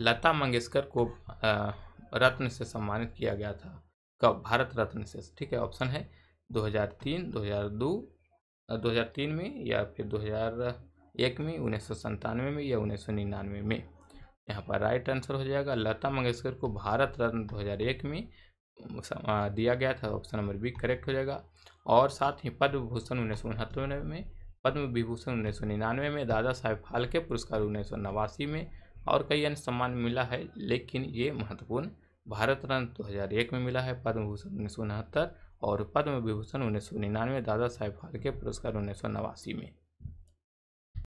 लता मंगेशकर को रत्न से सम्मानित किया गया था कब भारत रत्न से ठीक है ऑप्शन है 2003 2002 2003 में या फिर 2001 में उन्नीस में या उन्नीस में यहाँ पर राइट आंसर हो जाएगा लता मंगेशकर को भारत रत्न 2001 में दिया गया था ऑप्शन नंबर बी करेक्ट हो जाएगा और साथ ही पद्म भूषण उन्नीस में पद्म विभूषण उन्नीस में दादा साहेब फाल्के पुरस्कार उन्नीस में और कई अन्य सम्मान मिला है लेकिन ये महत्वपूर्ण भारत रत्न दो में मिला है पद्म भूषण उन्नीस सौ उनहत्तर और पद्म विभूषण उन्नीस सौ निन्यानवे दादा साहेब फाल्के पुरस्कार उन्नीस सौ नवासी में